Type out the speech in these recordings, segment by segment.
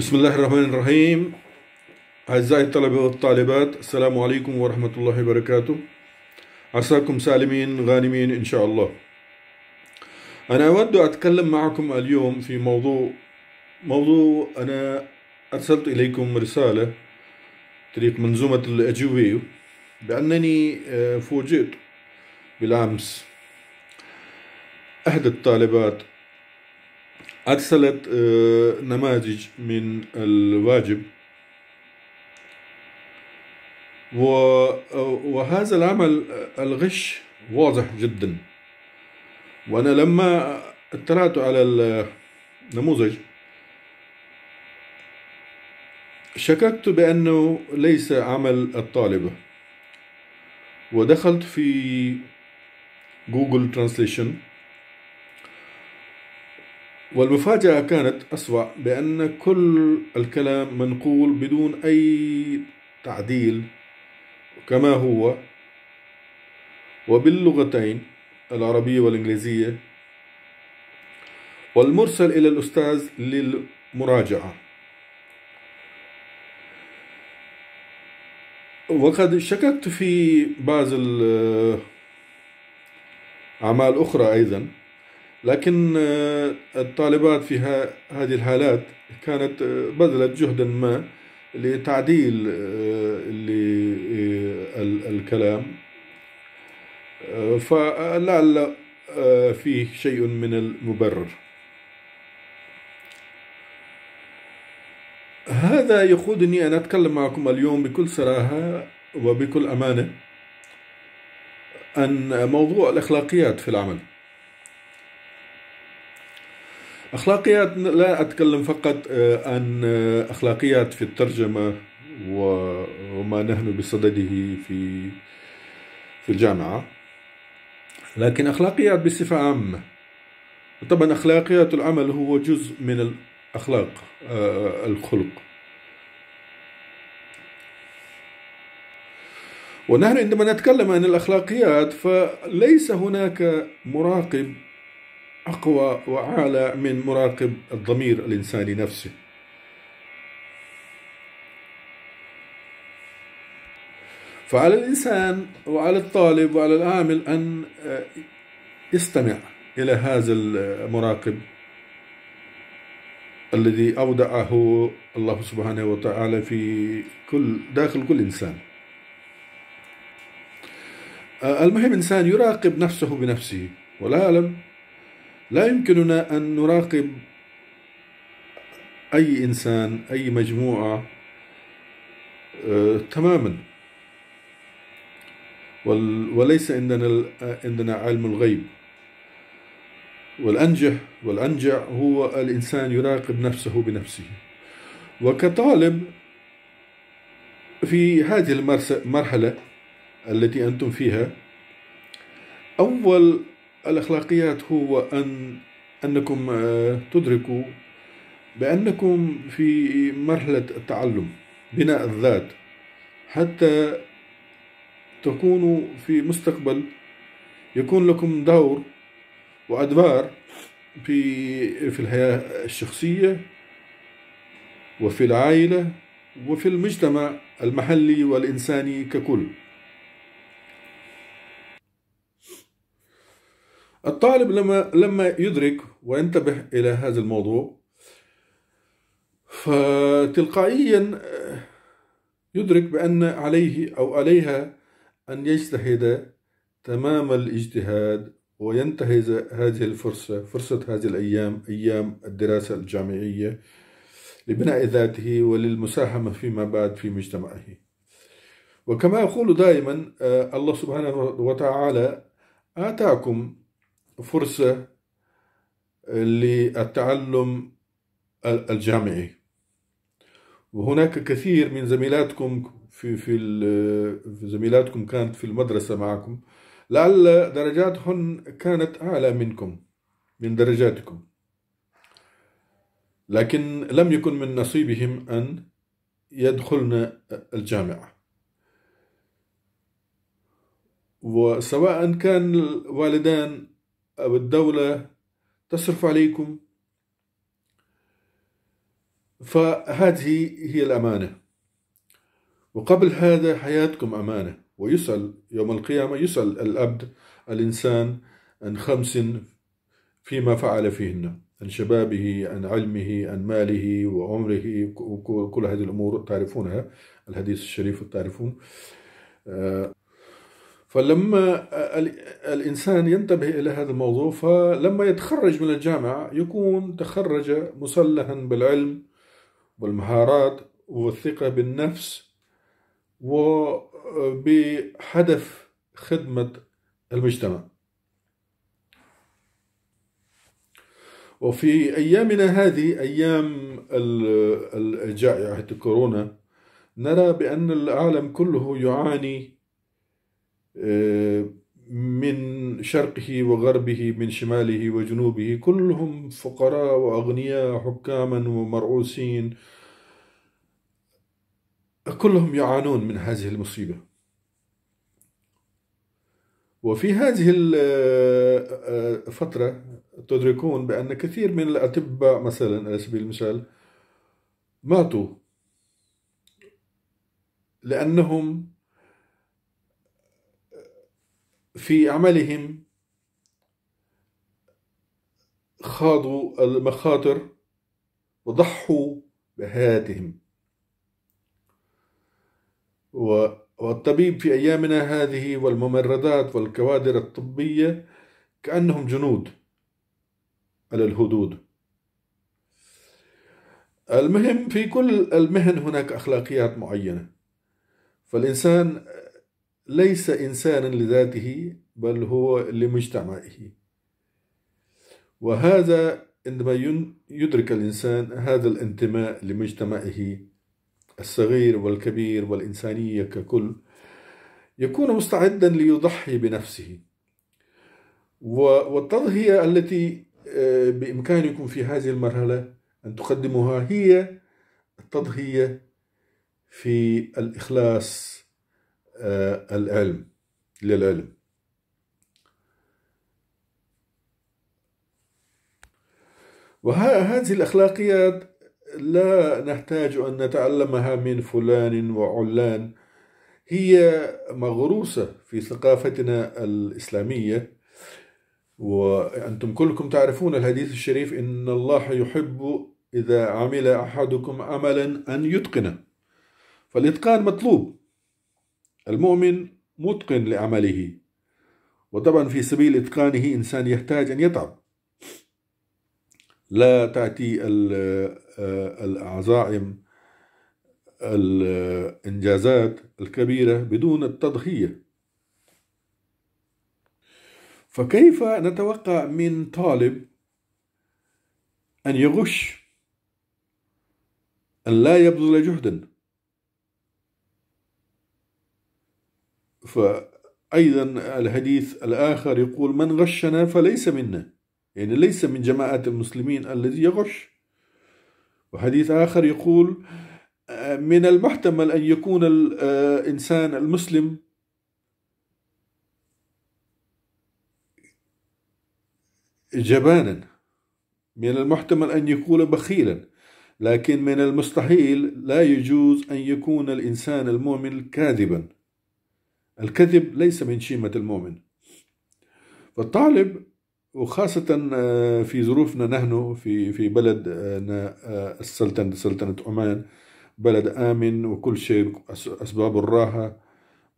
بسم الله الرحمن الرحيم أعزائي الطلبة والطالبات السلام عليكم ورحمة الله وبركاته عساكم سالمين غانمين إن شاء الله أنا أود أتكلم معكم اليوم في موضوع موضوع أنا أرسلت إليكم رسالة طريق منظومة الأجوبة بأنني فوجئت بالأمس أحد الطالبات أرسلت آه، نماذج من الواجب آه، وهذا العمل آه، الغش واضح جدا وأنا لما اطلعت على النموذج شككت بأنه ليس عمل الطالبة ودخلت في جوجل ترانسليشن والمفاجأة كانت أسوأ بأن كل الكلام منقول بدون أي تعديل كما هو وباللغتين العربية والإنجليزية والمرسل إلى الأستاذ للمراجعة وقد شككت في بعض الأعمال أخرى أيضاً لكن آه، الطالبات في هذه الحالات كانت آه، بذلت جهدا ما لتعديل آه، الكلام فلعل فيه شيء من المبرر هذا يقودني أن أتكلم معكم اليوم بكل صراحة وبكل أمانة عن موضوع الأخلاقيات في العمل أخلاقيات لا أتكلم فقط آه، عن آه، أخلاقيات في الترجمة وما نحن بصدده في في الجامعة لكن أخلاقيات بصفة عامة طبعا أخلاقيات العمل هو جزء من الأخلاق آه، الخلق ونحن عندما نتكلم عن الأخلاقيات فليس هناك مراقب أقوى وأعلى من مراقب الضمير الإنساني نفسه فعلى الإنسان وعلى الطالب وعلى العامل أن آه، يستمع إلى هذا المراقب الذي أودعه الله سبحانه وتعالى في كل داخل كل إنسان آه، المهم إنسان يراقب نفسه بنفسه ولا يعلم لا يمكننا أن نراقب أي إنسان أي مجموعة آه، تماما وليس عندنا عندنا علم الغيب والأنجح والأنجع هو الإنسان يراقب نفسه بنفسه وكطالب في هذه المرحلة التي أنتم فيها أول الأخلاقيات هو أن أنكم آه، تدركوا بأنكم في مرحلة التعلم بناء الذات حتى تكونوا في مستقبل يكون لكم دور وأدوار في في الحياة الشخصية وفي العائلة وفي المجتمع المحلي والإنساني ككل الطالب لما لما يدرك وينتبه الى هذا الموضوع فتلقائيا آه، يدرك بان عليه او عليها ان يجتهد تمام الاجتهاد وينتهز هذه الفرصه فرصه هذه الايام ايام الدراسه الجامعيه لبناء ذاته وللمساهمه فيما بعد في مجتمعه وكما يقول دائما آه، الله سبحانه وتعالى اتاكم فرصة للتعلم الجامعي وهناك كثير من زميلاتكم في في زميلاتكم كانت في المدرسة معكم لعل درجاتهن كانت أعلى منكم من درجاتكم لكن لم يكن من نصيبهم أن يدخلن الجامعة وسواء كان الوالدان أو الدولة تصرف عليكم فهذه هي الأمانة وقبل هذا حياتكم أمانة ويسأل يوم القيامة يسأل الأبد الإنسان عن خمس فيما فعل فيهن عن شبابه عن علمه عن ماله وعمره وكل هذه الأمور تعرفونها الحديث الشريف تعرفون آه، فلما الإنسان ينتبه إلى هذا الموضوع فلما يتخرج من الجامعة يكون تخرج مسلحا بالعلم والمهارات والثقة بالنفس وبهدف خدمة المجتمع وفي أيامنا هذه أيام الجائحة الكورونا نرى بأن العالم كله يعاني آه، من شرقه وغربه من شماله وجنوبه كلهم فقراء وأغنياء حكاما ومرؤوسين كلهم يعانون من هذه المصيبة وفي هذه الفترة آه، تدركون بأن كثير من الأطباء مثلا على سبيل المثال ماتوا لأنهم في عملهم خاضوا المخاطر وضحوا بحياتهم والطبيب في أيامنا هذه والممرضات والكوادر الطبية كأنهم جنود على الهدود المهم في كل المهن هناك أخلاقيات معينة فالإنسان ليس إنسانا لذاته بل هو لمجتمعه وهذا عندما يدرك الإنسان هذا الانتماء لمجتمعه الصغير والكبير والإنسانية ككل يكون مستعدا ليضحي بنفسه والتضحية التي آه، بإمكانكم في هذه المرحلة أن تقدموها هي التضحية في الإخلاص آه، العلم للعلم وهذه الأخلاقيات لا نحتاج أن نتعلمها من فلان وعلان هي مغروسة في ثقافتنا الإسلامية وأنتم كلكم تعرفون الحديث الشريف إن الله يحب إذا عمل أحدكم عملا أن يتقنه فالإتقان مطلوب المؤمن متقن لعمله وطبعا في سبيل إتقانه إنسان يحتاج أن يتعب لا تأتي آه، الأعزائم الإنجازات الكبيرة بدون التضحية فكيف نتوقع من طالب أن يغش أن لا يبذل جهدا فأيضا الحديث الآخر يقول من غشنا فليس منا يعني ليس من جماعة المسلمين الذي يغش وحديث آخر يقول من المحتمل أن يكون الإنسان آه، المسلم جبانا من المحتمل أن يكون بخيلا لكن من المستحيل لا يجوز أن يكون الإنسان المؤمن كاذبا الكذب ليس من شيمة المؤمن فالطالب وخاصة آه، في ظروفنا نحن في في بلد آه، آه، السلطنة سلطنة عمان بلد آمن وكل شيء أسباب الراحة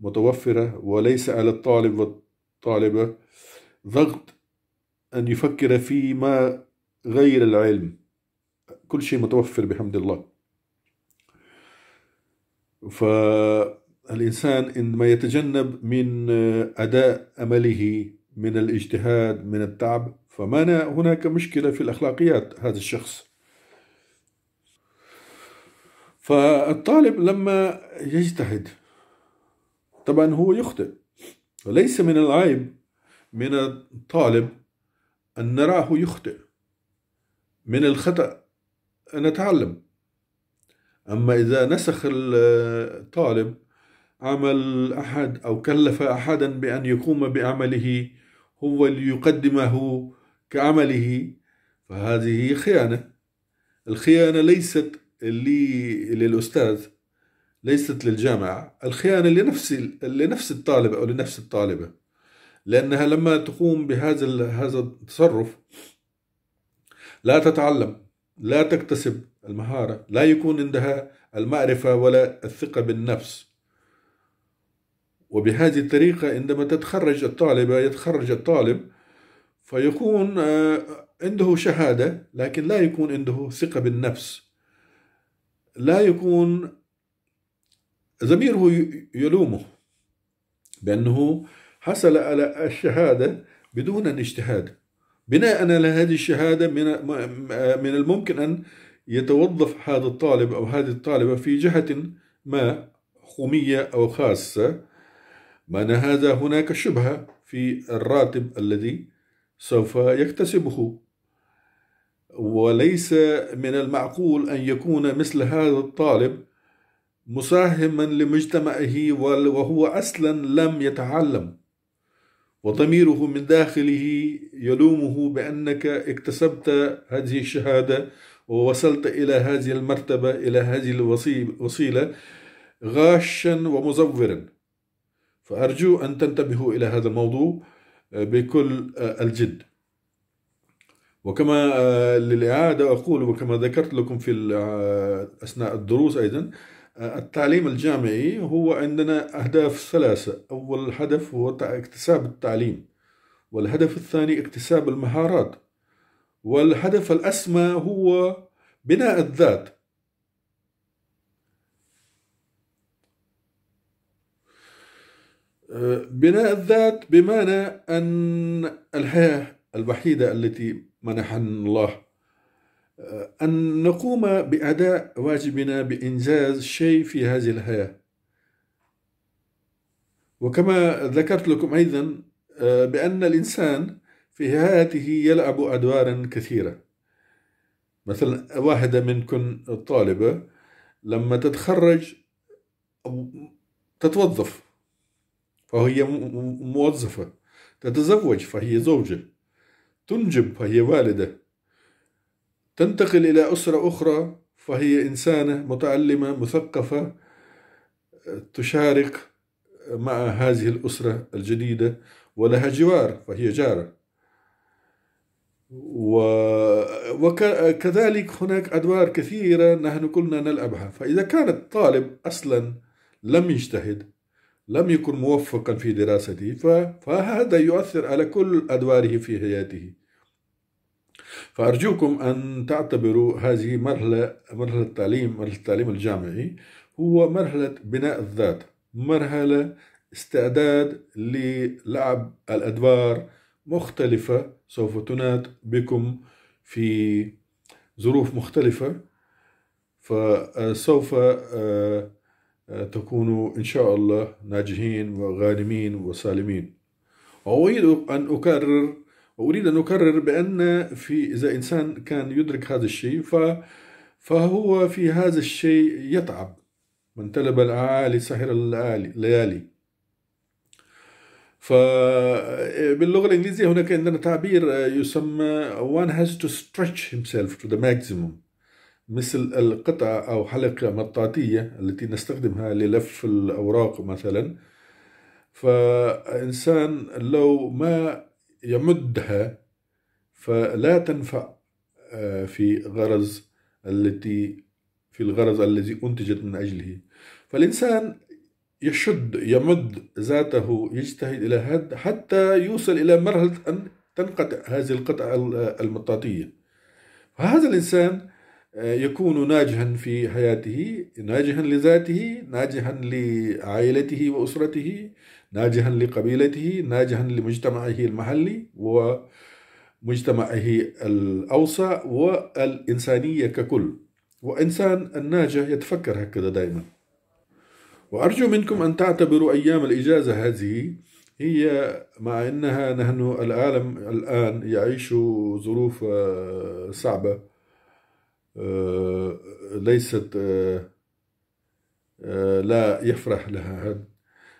متوفرة وليس على الطالب والطالبة ضغط أن يفكر فيما غير العلم كل شيء متوفر بحمد الله ف الإنسان عندما يتجنب من آه، أداء أمله من الاجتهاد من التعب فما هناك مشكلة في الأخلاقيات هذا الشخص فالطالب لما يجتهد طبعا هو يخطئ وليس من العيب من الطالب أن نراه يخطئ من الخطأ نتعلم أما إذا نسخ الطالب آه، عمل أحد أو كلف أحدا بأن يقوم بعمله هو ليقدمه كعمله فهذه خيانة الخيانة ليست لي للأستاذ ليست للجامعة الخيانة لنفس لنفس الطالب أو لنفس الطالبة لأنها لما تقوم بهذا هذا التصرف لا تتعلم لا تكتسب المهارة لا يكون عندها المعرفة ولا الثقة بالنفس وبهذه الطريقة عندما تتخرج الطالبة يتخرج الطالب فيكون آه، عنده شهادة لكن لا يكون عنده ثقة بالنفس لا يكون زميره يلومه بأنه حصل على الشهادة بدون الاجتهاد اجتهاد بناء على هذه الشهادة من آه، من الممكن أن يتوظف هذا الطالب أو هذه الطالبة في جهة ما حكومية أو خاصة معنى هذا هناك شبهة في الراتب الذي سوف يكتسبه وليس من المعقول أن يكون مثل هذا الطالب مساهما لمجتمعه وهو أصلا لم يتعلم وضميره من داخله يلومه بأنك اكتسبت هذه الشهادة ووصلت إلى هذه المرتبة إلى هذه الوصيلة غاشا ومزورا فأرجو أن تنتبهوا إلى هذا الموضوع آه، بكل آه، الجد وكما آه، للإعادة أقول وكما ذكرت لكم في أثناء الدروس أيضا التعليم الجامعي هو عندنا أهداف ثلاثة أول هدف هو اكتساب التعليم والهدف الثاني اكتساب المهارات والهدف الأسمى هو بناء الذات بناء الذات بمعنى أن الحياة الوحيدة التي منحنا الله أن نقوم بأداء واجبنا بإنجاز شيء في هذه الحياة وكما ذكرت لكم أيضا بأن الإنسان في حياته يلعب أدوارا كثيرة مثلا واحدة منكم الطالبة لما تتخرج تتوظف فهي موظفة تتزوج فهي زوجة تنجب فهي والدة تنتقل إلى أسرة أخرى فهي إنسانة متعلمة مثقفة تشارك مع هذه الأسرة الجديدة ولها جوار فهي جارة وكذلك هناك أدوار كثيرة نحن كلنا نلعبها فإذا كان الطالب أصلا لم يجتهد لم يكن موفقا في دراسته فهذا يؤثر على كل أدواره في حياته فأرجوكم أن تعتبروا هذه مرحلة مرحلة التعليم مرحلة التعليم الجامعي هو مرحلة بناء الذات مرحلة استعداد للعب الأدوار مختلفة سوف تنات بكم في ظروف مختلفة فسوف آه، تكونوا إن شاء الله ناجحين وغانمين وسالمين أريد أن أكرر أريد أن أكرر بأن في إذا إنسان كان يدرك هذا الشيء فهو في هذا الشيء يتعب من تلب الأعالي سهر الليالي فباللغة الإنجليزية هناك عندنا تعبير يسمى one has to stretch himself to the maximum مثل القطعة أو حلقة مطاطية التي نستخدمها للف الأوراق مثلا فإنسان لو ما يمدها فلا تنفع آه، في غرز التي في الغرز الذي أنتجت من أجله فالإنسان يشد يمد ذاته يجتهد إلى حد حتى يوصل إلى مرحلة أن تنقطع هذه القطعة المطاطية فهذا الإنسان يكون ناجحا في حياته ناجحا لذاته ناجحا لعائلته وأسرته ناجحا لقبيلته ناجحا لمجتمعه المحلي ومجتمعه الأوسع والإنسانية ككل وإنسان الناجح يتفكر هكذا دائما وأرجو منكم أن تعتبروا أيام الإجازة هذه هي مع أنها نحن العالم الآن يعيش ظروف آه، صعبة آه، ليست آه، آه، لا يفرح لها هذا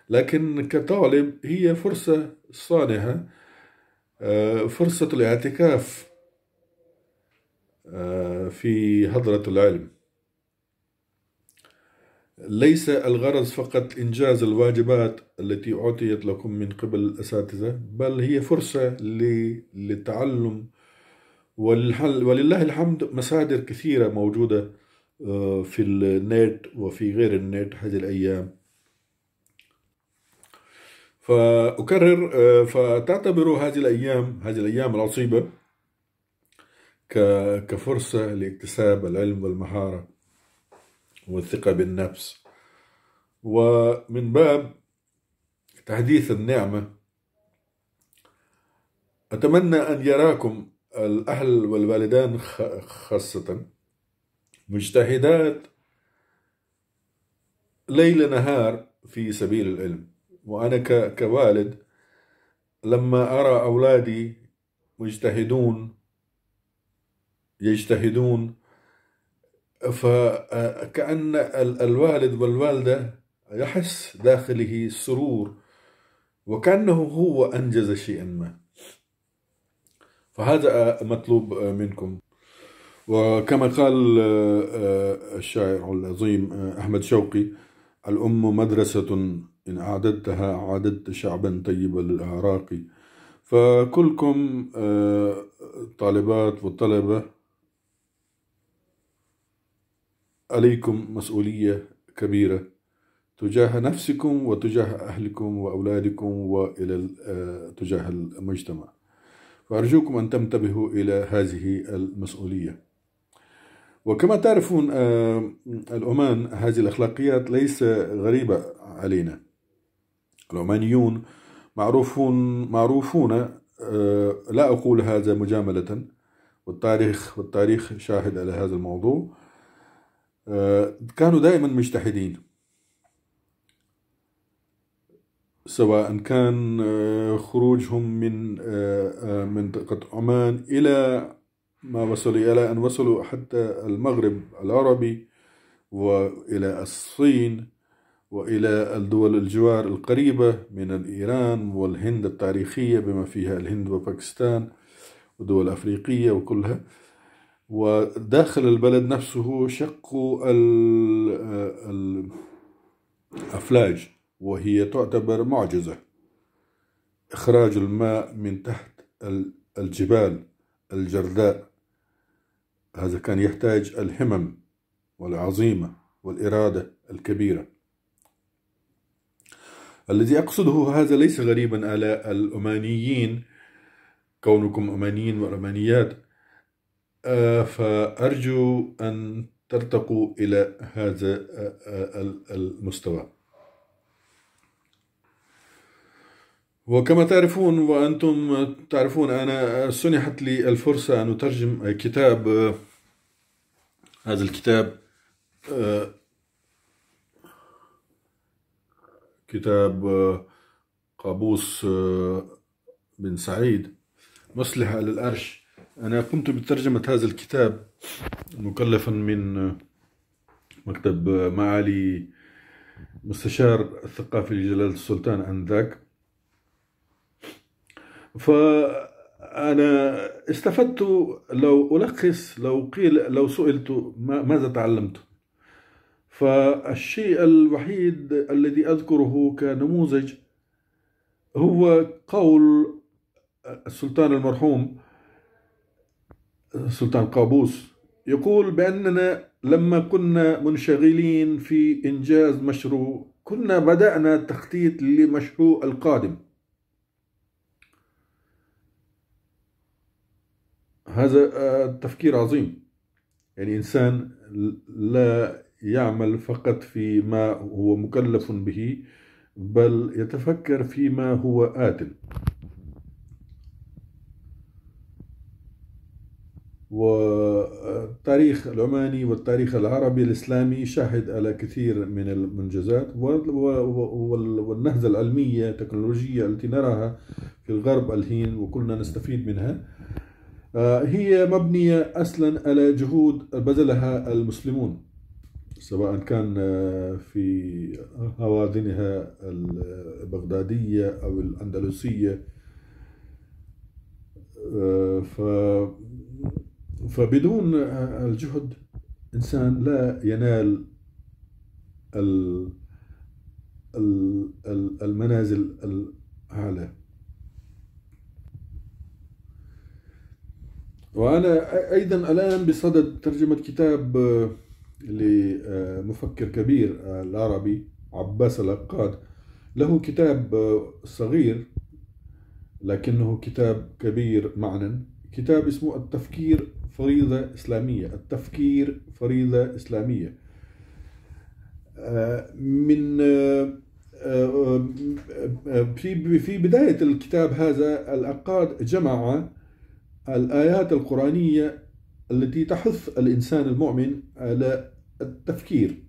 لكن كطالب هي فرصة صانعة فرصة الاعتكاف في هضرة العلم ليس الغرض فقط إنجاز الواجبات التي أعطيت لكم من قبل الأساتذة بل هي فرصة للتعلم ولله الحمد مصادر كثيرة موجودة آه، في النت وفي غير النت هذه الأيام فأكرر آه، فتعتبر هذه الأيام هذه الأيام العصيبة كفرصة لاكتساب العلم والمهارة والثقة بالنفس ومن باب تحديث النعمة أتمنى أن يراكم الأهل والوالدان خاصة مجتهدات ليل نهار في سبيل العلم وأنا كوالد لما أرى أولادي مجتهدون يجتهدون فكأن الوالد والوالدة يحس داخله سرور وكأنه هو أنجز شيئا ما فهذا مطلوب منكم وكما قال آه، آه، الشاعر العظيم آه، أحمد شوقي الأم مدرسة إن أعددتها أعددت شعبا طيب الأعراق فكلكم طالبات والطلبة عليكم مسؤولية كبيرة تجاه نفسكم وتجاه أهلكم وأولادكم وإلى تجاه المجتمع فأرجوكم أن تنتبهوا إلى هذه المسؤولية وكما تعرفون آه، الأمان هذه الأخلاقيات ليس غريبة علينا الأمانيون معروفون معروفون آه، لا أقول هذا مجاملة والتاريخ والتاريخ شاهد على هذا الموضوع آه، كانوا دائما مجتهدين سواء كان آه، خروجهم من آه، آه، منطقة عمان إلى ما وصلوا إلى أن وصلوا حتى المغرب العربي وإلى الصين وإلى الدول الجوار القريبة من إيران والهند التاريخية بما فيها الهند وباكستان ودول أفريقية وكلها وداخل البلد نفسه شقوا الأفلاج وهي تعتبر معجزة إخراج الماء من تحت الجبال الجرداء هذا كان يحتاج الهمم والعظيمة والإرادة الكبيرة الذي أقصده هذا ليس غريبا على الأمانيين كونكم أمانيين وأمانيات آه، فأرجو أن ترتقوا إلى هذا آه، آه، المستوى وكما تعرفون وأنتم تعرفون أنا سنحت لي الفرصة أن أترجم كتاب هذا الكتاب كتاب قابوس بن سعيد مصلحة للأرش أنا قمت بترجمة هذا الكتاب مكلفا من مكتب معالي مستشار الثقافي لجلالة السلطان أنذاك فأنا استفدت لو ألخص لو قيل لو سئلت ماذا تعلمت فالشيء الوحيد الذي أذكره كنموذج هو قول السلطان المرحوم السلطان قابوس يقول بأننا لما كنا منشغلين في إنجاز مشروع كنا بدأنا التخطيط لمشروع القادم هذا آه، تفكير عظيم يعني إنسان لا يعمل فقط في ما هو مكلف به بل يتفكر فيما هو آت والتاريخ العماني والتاريخ العربي الإسلامي شهد على كثير من المنجزات والنهزة العلمية التكنولوجية التي نراها في الغرب الحين وكلنا نستفيد منها آه، هي مبنية أصلا على جهود بذلها المسلمون سواء كان آه، في هوادنها البغدادية أو الأندلسية آه، فبدون الجهد إنسان لا ينال المنازل الأعلى وأنا أيضا الآن بصدد ترجمة كتاب آه، لمفكر كبير آه، العربي عباس العقاد له كتاب آه، صغير لكنه كتاب كبير معنى كتاب اسمه التفكير فريضة إسلامية التفكير فريضة إسلامية من في في بداية الكتاب هذا العقاد جمع الآيات القرآنية التي تحث الإنسان المؤمن على التفكير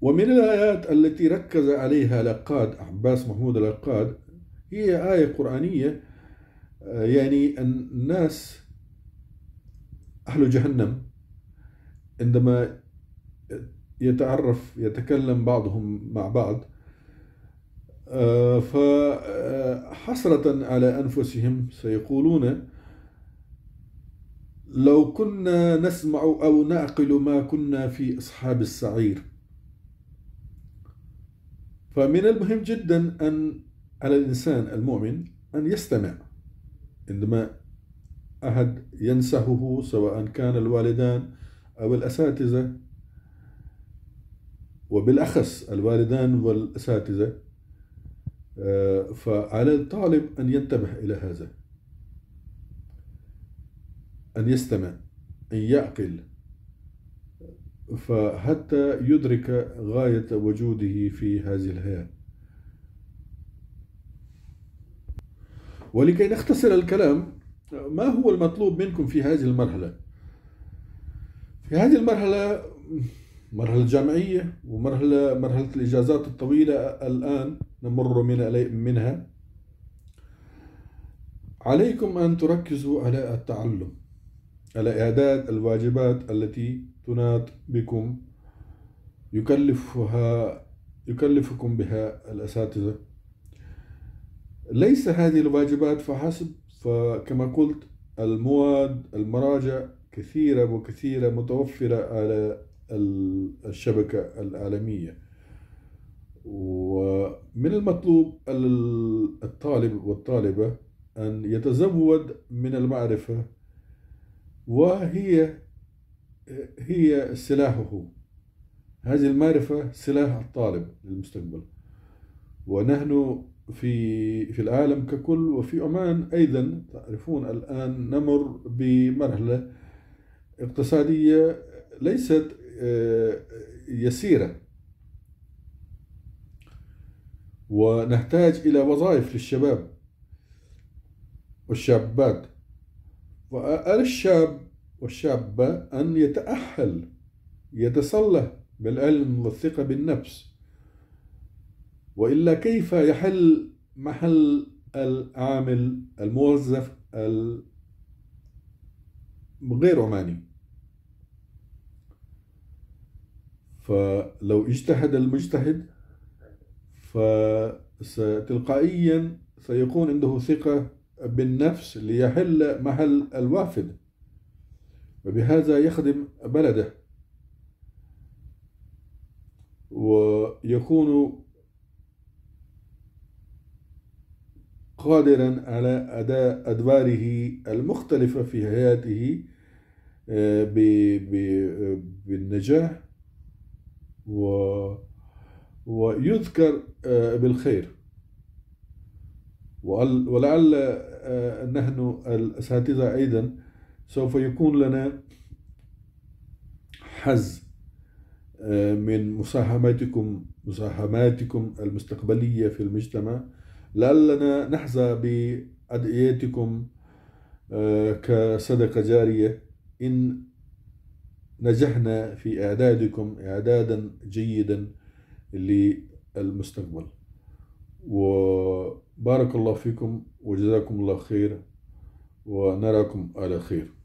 ومن الآيات التي ركز عليها لقاد عباس محمود لقاد هي آية قرآنية آه، يعني الناس أهل جهنم عندما يتعرف يتكلم بعضهم مع بعض آه، فحسرة على أنفسهم سيقولون لو كنا نسمع أو نعقل ما كنا في أصحاب السعير فمن المهم جدا أن على الإنسان المؤمن أن يستمع عندما أحد ينسهه سواء كان الوالدان أو الأساتذة وبالأخص الوالدان والأساتذة آه، فعلى الطالب أن ينتبه إلى هذا أن يستمع أن يعقل فحتى يدرك غاية وجوده في هذه الحياة ولكي نختصر الكلام ما هو المطلوب منكم في هذه المرحلة في هذه المرحلة مرحلة جامعية ومرحلة مرحلة الإجازات الطويلة الآن نمر من منها عليكم أن تركزوا على التعلم على إعداد الواجبات التي تناط بكم يكلفها يكلفكم بها الأساتذة ليس هذه الواجبات فحسب فكما قلت المواد المراجع كثيرة وكثيرة متوفرة على الشبكة العالمية ومن المطلوب الطالب والطالبة أن يتزود من المعرفة وهي هي سلاحه هذه المعرفة سلاح الطالب للمستقبل ونحن في في العالم ككل وفي عمان أيضا تعرفون الآن نمر بمرحلة اقتصادية ليست آه، يسيرة ونحتاج إلى وظائف للشباب والشابات وأرى الشاب والشابة أن يتأهل يتسلح بالعلم والثقة بالنفس وإلا كيف يحل محل العامل الموظف غير عماني فلو اجتهد المجتهد فتلقائيا سيكون عنده ثقة بالنفس ليحل محل الوافد وبهذا يخدم بلده ويكون قادرا على أداء أدواره المختلفة في حياته آه، بالنجاح و ويذكر آه، بالخير ولعل آه، نحن الأساتذة أيضا سوف يكون لنا حظ آه، من مساهماتكم مساهماتكم المستقبلية في المجتمع لعلنا نحظى بأدعياتكم كصدقة جارية إن نجحنا في إعدادكم إعدادا جيدا للمستقبل وبارك الله فيكم وجزاكم الله خير ونراكم على خير